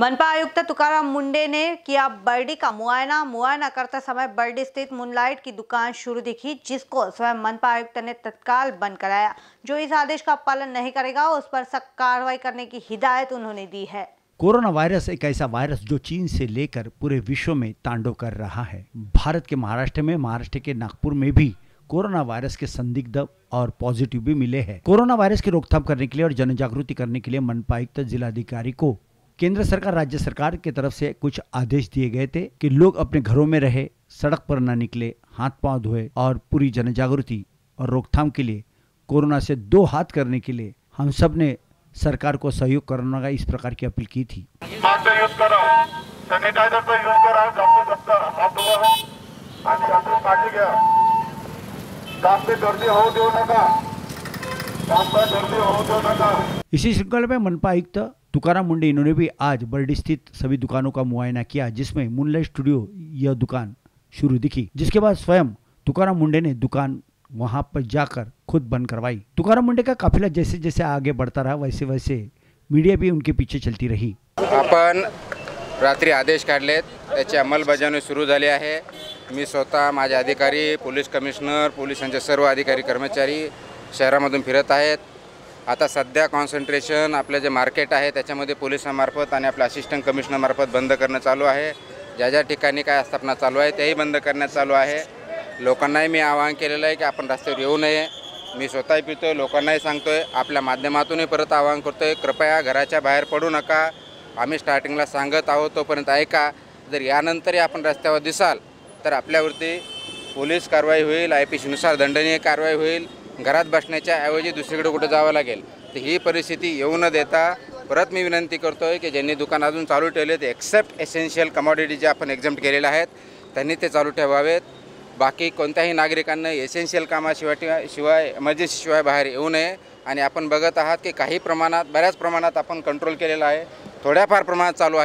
मनपा आयुक्त तुकाराम मुंडे ने किया बर्डी का मुआयना मुआयना करते समय बर्डी स्थित मुनलाइट की दुकान शुरू दिखी जिसको स्वयं मनपा आयुक्त ने तत्काल बंद कराया जो इस आदेश का पालन नहीं करेगा उस पर सख्त कार्रवाई करने की हिदायत उन्होंने दी है कोरोना वायरस एक ऐसा वायरस जो चीन से लेकर पूरे विश्व में तांडव कर रहा है भारत के महाराष्ट्र में महाराष्ट्र के नागपुर में भी कोरोना वायरस के संदिग्ध और पॉजिटिव भी मिले हैं कोरोना वायरस की रोकथाम करने के लिए और जन जागृति करने के लिए मनपा आयुक्त जिलाधिकारी को केंद्र सरकार राज्य सरकार की तरफ से कुछ आदेश दिए गए थे कि लोग अपने घरों में रहे सड़क पर ना निकले हाथ पांव धोए और पूरी जन जागृति और रोकथाम के लिए कोरोना से दो हाथ करने के लिए हम सब ने सरकार को सहयोग करने का इस प्रकार की अपील की थी तो तो इसी श्रृंखला में मनपा आयुक्त तुकाराम मुंडे इन्होंने भी आज बर्डी स्थित सभी दुकानों का मुआयना किया जिसमें मुनलाइट स्टूडियो यह दुकान शुरू दिखी जिसके बाद स्वयं तुकाराम मुंडे ने दुकान वहां पर जाकर खुद बंद करवाई तुकाराम मुंडे का काफिला जैसे जैसे आगे बढ़ता रहा वैसे वैसे मीडिया भी उनके पीछे चलती रही अपन रात्रि आदेश काढलेत त्याची अंमलबजावणी सुरू झाली है मी स्वतः मजे अधिकारी पुलिस कमिश्नर पुलिस सर्व अधिकारी कर्मचारी मधुन फिरत है आता सध्या कॉन्सन्ट्रेशन आपलं जे मार्केट आहे त्याच्यामध्ये पोलिसांमार्फत आणि आपल्या असिस्टंट कमिशनरमार्फत बंद करणं चालू आहे ज्या ज्या ठिकाणी काय आस्थापना चालू आहे त्याही बंद करण्यात चालू आहे लोकांनाही मी आवाहन केलेलं आहे की आपण रस्त्यावर येऊ नये मी स्वतःही पितो आहे लोकांनाही सांगतो आहे आपल्या माध्यमातूनही परत आवाहन करतो आहे कृपया घराच्या बाहेर पडू नका आम्ही स्टार्टिंगला सांगत आहोत तोपर्यंत ऐका जर यानंतरही आपण रस्त्यावर दिसाल तर आपल्यावरती पोलीस कारवाई होईल आय पी सीनुसार दंडनीय कारवाई होईल घरात बसण्याच्या ऐवजी दुसरीकडे कुठं जावं लागेल तर ही परिस्थिती येऊ न देता परत मी विनंती करतो आहे की ज्यांनी दुकान अजून चालू ठेवले एक्सेप्ट एसेन्शियल कमॉडिटी जे आपण एक्झम्प्ट केलेल्या आहेत त्यांनी ते चालू ठेवावेत बाकी कोणत्याही नागरिकांना एसेन्शियल कामाशिवाय शिवाय एमर्जन्सीशिवाय बाहेर येऊ नये आणि आपण बघत आहात की काही प्रमाणात बऱ्याच प्रमाणात आपण कंट्रोल केलेला आहे थोड़ाफार प्रमाण चालू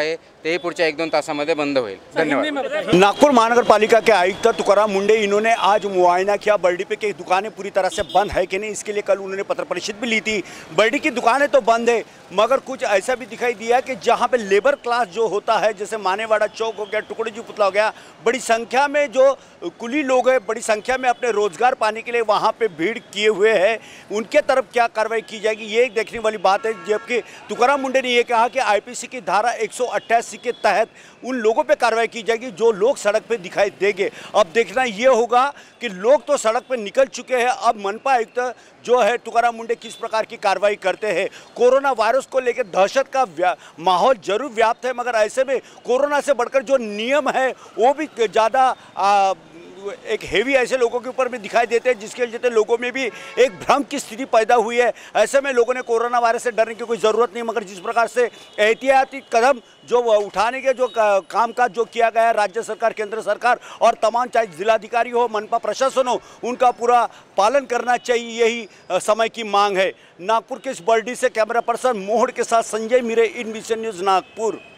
तो ही पुढच्या एक दिन ता बंद हो धन्यवाद नागपुर महानगरपालिका के आयुक्त तुकाराम मुंडे इन्होंने आज मुआयना किया बर्डी पे की दुकानें पूरी तरह से बंद है कि नहीं इसके लिए कल उन्होंने पत्र परिषद भी ली थी बर्डी की दुकानें तो बंद है मगर कुछ ऐसा भी दिखाई दिया कि जहाँ पे लेबर क्लास जो होता है जैसे मानेवाड़ा चौक हो गया टुकड़े जी पुतला हो गया बड़ी संख्या में जो कुली लोग हैं बड़ी संख्या में अपने रोजगार पाने के लिए वहाँ पे भीड़ किए हुए हैं उनके तरफ क्या कार्रवाई की जाएगी ये एक देखने वाली बात है जबकि तुकाराम मुंडे ने ये कहा कि आई आईपीसी की धारा एक के तहत उन लोगों पे कार्रवाई की जाएगी जो लोग सड़क पे दिखाई देंगे अब देखना ये होगा कि लोग तो सड़क पे निकल चुके हैं अब मनपा आयुक्त जो है टुकारा मुंडे किस प्रकार की कार्रवाई करते हैं कोरोना वायरस को लेकर दहशत का माहौल जरूर व्याप्त है मगर ऐसे में कोरोना से बढ़कर जो नियम है वो भी ज़्यादा एक हेवी ऐसे लोगों के ऊपर भी दिखाई देते हैं जिसके चलते लोगों में भी एक भ्रम की स्थिति पैदा हुई है ऐसे में लोगों ने कोरोना वायरस से डरने की कोई ज़रूरत नहीं मगर जिस प्रकार से एहतियाती कदम जो उठाने के जो कामकाज जो किया गया है राज्य सरकार केंद्र सरकार और तमाम चाहे जिलाधिकारी हो मनपा प्रशासन हो उनका पूरा पालन करना चाहिए यही समय की मांग है नागपुर के इस बर्डी से कैमरा पर्सन मोहड़ के साथ संजय मीरे इन न्यूज़ नागपुर